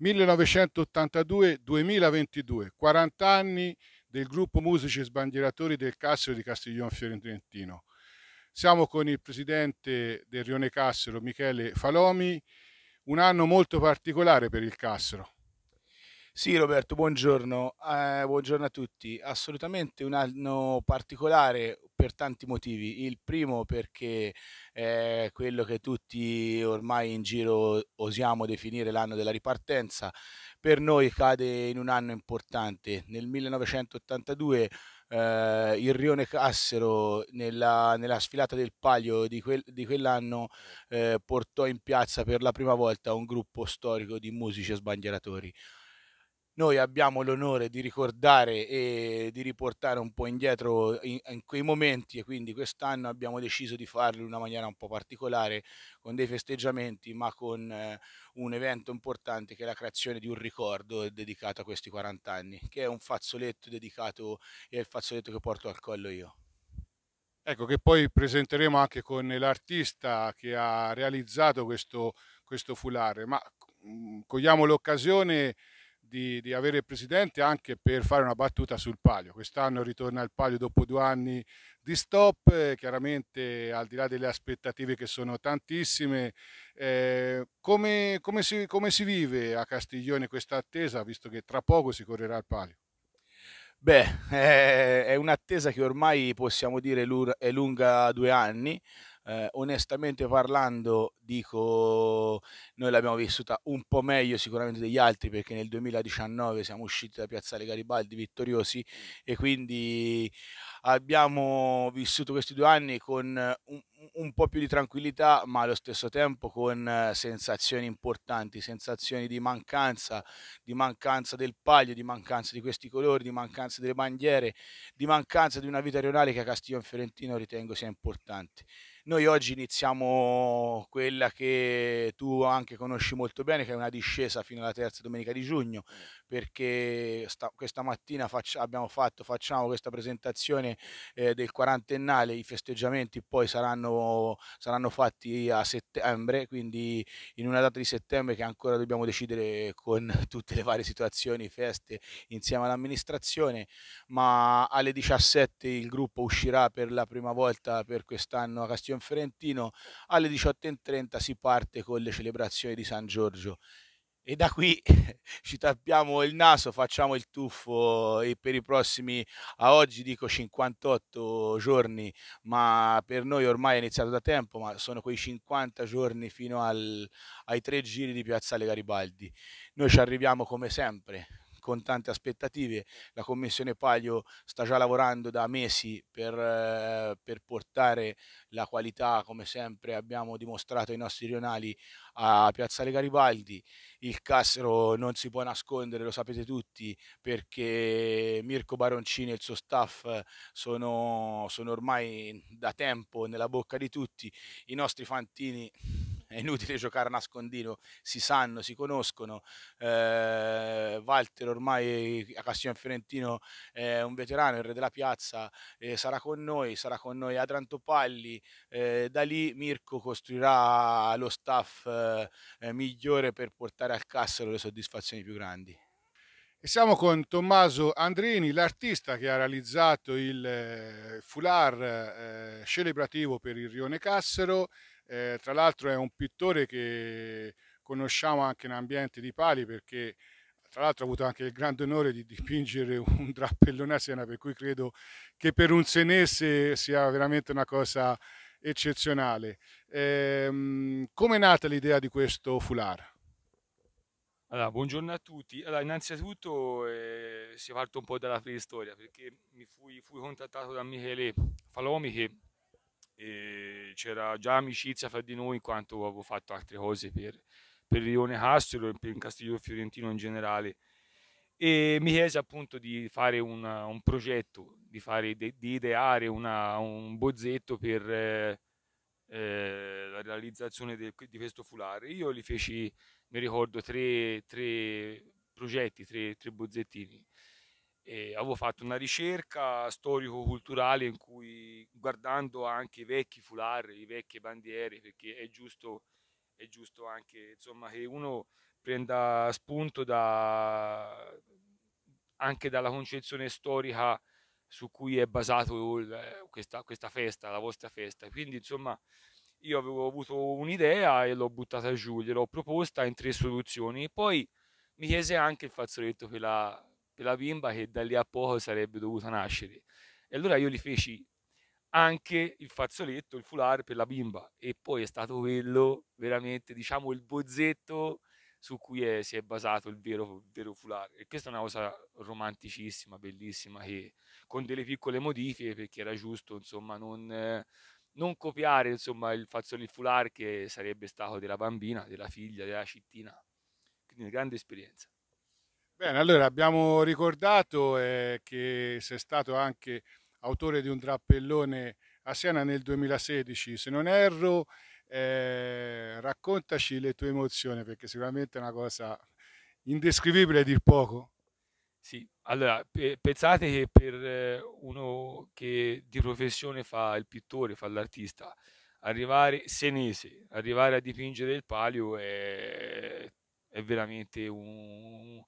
1982-2022, 40 anni del gruppo Musici Sbandieratori del Cassero di Castiglione Fiorentino. Siamo con il presidente del Rione Cassero, Michele Falomi, un anno molto particolare per il Cassero. Sì Roberto, buongiorno, eh, buongiorno a tutti. Assolutamente un anno particolare, per tanti motivi. Il primo perché è eh, quello che tutti ormai in giro osiamo definire l'anno della ripartenza, per noi cade in un anno importante. Nel 1982 eh, il Rione Cassero nella, nella sfilata del Paglio di, quel, di quell'anno eh, portò in piazza per la prima volta un gruppo storico di musici e sbandieratori noi abbiamo l'onore di ricordare e di riportare un po' indietro in, in, quei momenti e quindi quest'anno abbiamo deciso di farlo in una maniera un po' particolare con dei festeggiamenti ma con eh, un evento importante che è la creazione di un ricordo dedicato a questi 40 anni che è un fazzoletto dedicato è il fazzoletto che porto al collo io. Ecco che poi presenteremo anche con l'artista che ha realizzato questo, questo foulard ma mm, cogliamo l'occasione di, di, avere il presidente anche per fare una battuta sul palio. Quest'anno ritorna il palio dopo due anni di stop, eh, chiaramente al di là delle aspettative che sono tantissime. Eh, come, come, si, come si vive a Castiglione questa attesa, visto che tra poco si correrà il palio? Beh, eh, è un'attesa che ormai possiamo dire è lunga due anni, eh, onestamente parlando dico noi l'abbiamo vissuta un po' meglio sicuramente degli altri perché nel 2019 siamo usciti da Piazzale Garibaldi vittoriosi e quindi abbiamo vissuto questi due anni con un, un po' più di tranquillità ma allo stesso tempo con sensazioni importanti, sensazioni di mancanza, di mancanza del paglio, di mancanza di questi colori, di mancanza delle bandiere, di mancanza di una vita rionale che a Castiglione Fiorentino ritengo sia importante. Noi oggi iniziamo quella che tu anche conosci molto bene, che è una discesa fino alla terza domenica di giugno, perché sta, questa mattina faccia, abbiamo fatto, facciamo questa presentazione eh, del quarantennale, i festeggiamenti poi saranno, saranno fatti a settembre, quindi in una data di settembre che ancora dobbiamo decidere con tutte le varie situazioni, feste insieme all'amministrazione, ma alle 17 il gruppo uscirà per la prima volta per quest'anno a Castiglione Ferentino, alle 18.30 si parte con le celebrazioni di San Giorgio e da qui ci tappiamo il naso, facciamo il tuffo e per i prossimi, a oggi dico 58 giorni, ma per noi ormai è iniziato da tempo, ma sono quei 50 giorni fino al, ai tre giri di Piazzale Garibaldi. Noi ci arriviamo come sempre, con tante aspettative. La Commissione Palio sta già lavorando da mesi per, eh, per portare la qualità, come sempre abbiamo dimostrato ai nostri rionali, a Piazzale Garibaldi. Il Cassero non si può nascondere, lo sapete tutti, perché Mirko Baroncini e il suo staff sono, sono ormai da tempo nella bocca di tutti. I nostri fantini è inutile giocare a nascondino, si sanno, si conoscono. Eh, Walter ormai a Castiglione Fiorentino è un veterano, il re della piazza, eh, sarà con noi, sarà con noi Adrian Topalli, eh, da lì Mirko costruirà lo staff eh, migliore per portare al Cassero le soddisfazioni più grandi. E siamo con Tommaso Andrini, l'artista che ha realizzato il eh, foulard eh, celebrativo per il Rione Cassero, eh, tra l'altro è un pittore che conosciamo anche in ambiente di pali perché tra l'altro ha avuto anche il grande onore di dipingere un drappellone a Siena, per cui credo che per un senese sia veramente una cosa eccezionale. Ehm, Come è nata l'idea di questo foulard? Allora, buongiorno a tutti. Allora, innanzitutto eh, si parte un po' dalla preistoria perché mi fui, fui contattato da Michele Falomi che eh, c'era già amicizia fra di noi in quanto avevo fatto altre cose per, per Rione Castello e per il Castiglio Fiorentino in generale e mi chiese appunto di fare una, un progetto, di, fare, di ideare una, un bozzetto per eh, eh, la realizzazione del, di questo foulare. Io li feci, mi ricordo, tre, tre progetti, tre, tre bozzettini. E avevo fatto una ricerca storico-culturale in cui guardando anche i vecchi foulard, le vecchie bandiere, perché è giusto, è giusto anche insomma, che uno prenda spunto da, anche dalla concezione storica su cui è basata questa, questa festa, la vostra festa. Quindi insomma io avevo avuto un'idea e l'ho buttata giù, gliel'ho proposta in tre soluzioni. Poi mi chiese anche il fazzoletto che la la bimba che da lì a poco sarebbe dovuta nascere. E allora io gli feci anche il fazzoletto, il foulard per la bimba e poi è stato quello veramente, diciamo, il bozzetto su cui è, si è basato il vero, il vero foulard. E questa è una cosa romanticissima, bellissima, che, con delle piccole modifiche perché era giusto, insomma, non, non copiare insomma, il fazzoletto il foulard che sarebbe stato della bambina, della figlia, della cittina. Quindi una grande esperienza. Bene, allora abbiamo ricordato eh, che sei stato anche autore di un drappellone a Siena nel 2016, se non erro, eh, raccontaci le tue emozioni perché sicuramente è una cosa indescrivibile a dir poco. Sì, allora pensate che per eh, uno che di professione fa il pittore, fa l'artista, arrivare senese, arrivare a dipingere il palio è, è veramente un,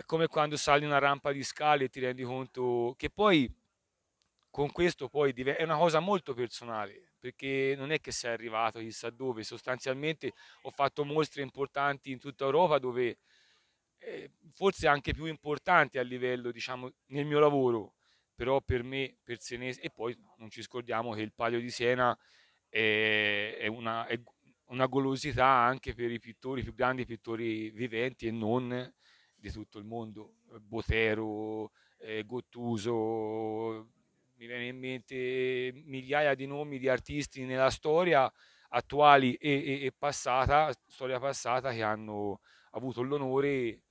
è come quando sali una rampa di scale e ti rendi conto che poi con questo poi è una cosa molto personale perché non è che sei arrivato chissà dove, sostanzialmente ho fatto mostre importanti in tutta Europa dove eh, forse anche più importanti a livello diciamo nel mio lavoro, però per me, per Senese e poi non ci scordiamo che il Palio di Siena è, è una, è una golosità anche per i pittori, i più grandi pittori viventi e non di tutto il mondo, eh, Botero, eh, Gottuso, mi viene in mente migliaia di nomi di artisti nella storia attuali e, e, e passata, storia passata che hanno avuto l'onore,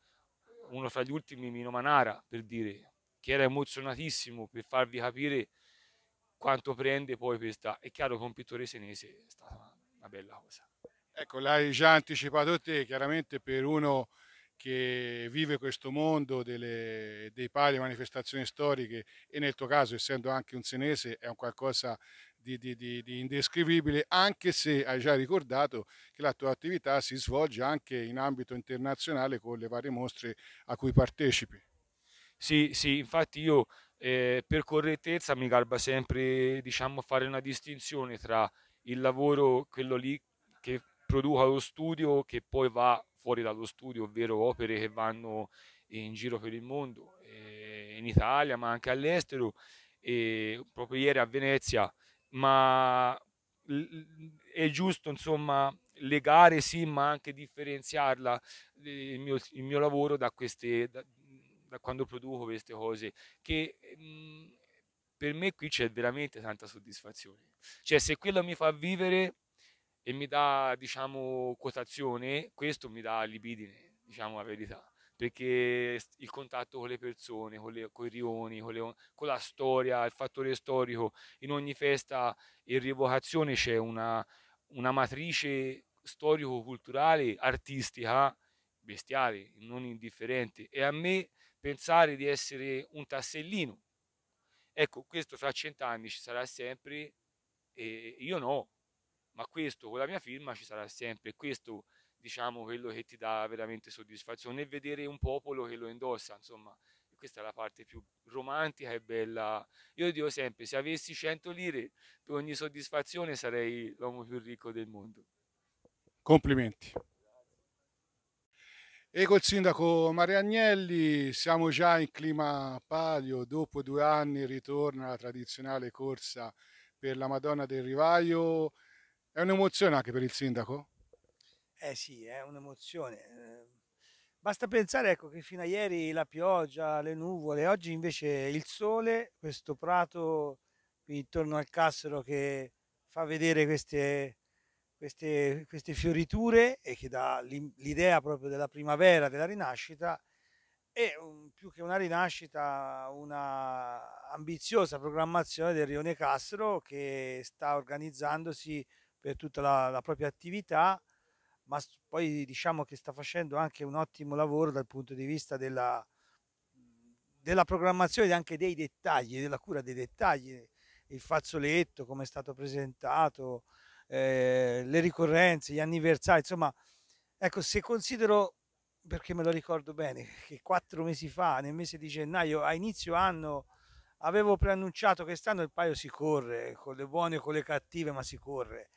uno fra gli ultimi Mino Manara per dire, che era emozionatissimo per farvi capire quanto prende poi questa. È chiaro che un pittore senese è stata una bella cosa. Ecco, l'hai già anticipato te, chiaramente per uno che vive questo mondo delle, dei pari manifestazioni storiche e nel tuo caso, essendo anche un senese, è un qualcosa di, di, di, di, indescrivibile, anche se hai già ricordato che la tua attività si svolge anche in ambito internazionale con le varie mostre a cui partecipi. Sì, sì, infatti io eh, per correttezza mi garba sempre diciamo, fare una distinzione tra il lavoro, quello lì che produco allo studio, che poi va fuori dallo studio, ovvero opere che vanno eh, in giro per il mondo, eh, in Italia ma anche all'estero, eh, proprio ieri a Venezia, ma è giusto insomma legare sì ma anche differenziarla eh, il mio, il mio lavoro da queste da, da, quando produco queste cose che mh, mm, per me qui c'è veramente tanta soddisfazione cioè se quello mi fa vivere e mi dà, diciamo, quotazione, questo mi dà libidine, diciamo la verità perché il contatto con le persone, con, le, con i rioni, con, le, con, la storia, il fattore storico, in ogni festa e rievocazione c'è una, una matrice storico-culturale, artistica, bestiale, non indifferente. E a me pensare di essere un tassellino, ecco, questo fra cent'anni ci sarà sempre e io no, ma questo con la mia firma ci sarà sempre. Questo diciamo quello che ti dà veramente soddisfazione e vedere un popolo che lo indossa, insomma, questa è la parte più romantica e bella. Io dico sempre, se avessi 100 lire per ogni soddisfazione sarei l'uomo più ricco del mondo. Complimenti. E col sindaco Agnelli siamo già in clima palio, dopo due anni ritorna la tradizionale corsa per la Madonna del Rivaio, è un'emozione anche per il sindaco? Eh sì, è un'emozione. Ehm, basta pensare ecco, che fino a ieri la pioggia, le nuvole, oggi invece il sole, questo prato qui intorno al Cassero che fa vedere queste, queste, queste fioriture e che dà l'idea proprio della primavera, della rinascita, e più che una rinascita, una ambiziosa programmazione del Rione Cassero che sta organizzandosi per tutta la, la propria attività, ma poi diciamo che sta facendo anche un ottimo lavoro dal punto di vista della, mhmm, della programmazione e anche dei dettagli, della cura dei dettagli, il fazzoletto come è stato presentato, eh, le ricorrenze, gli anniversari, insomma, ecco se considero, perché me lo ricordo bene, che quattro mesi fa, nel mese di gennaio, a inizio anno, avevo preannunciato che quest'anno il paio si corre, con le buone e con le cattive, ma si corre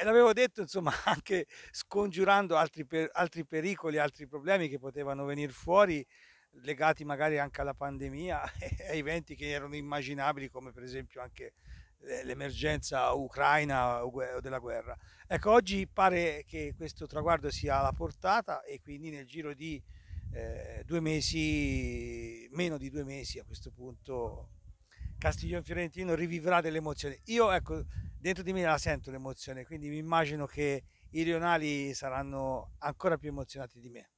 e l'avevo detto, insomma, anche scongiurando altri, per, altri pericoli, altri problemi che potevano venire fuori, legati magari anche alla pandemia e ai eventi che erano immaginabili, come per esempio anche eh, l'emergenza ucraina o della guerra. Ecco, oggi pare che questo traguardo sia alla portata e quindi nel giro di eh, due mesi, meno di due mesi a questo punto, Castiglione Fiorentino rivivrà delle emozioni. Io ecco, dentro di me la sento l'emozione, quindi mi immagino che i rionali saranno ancora più emozionati di me.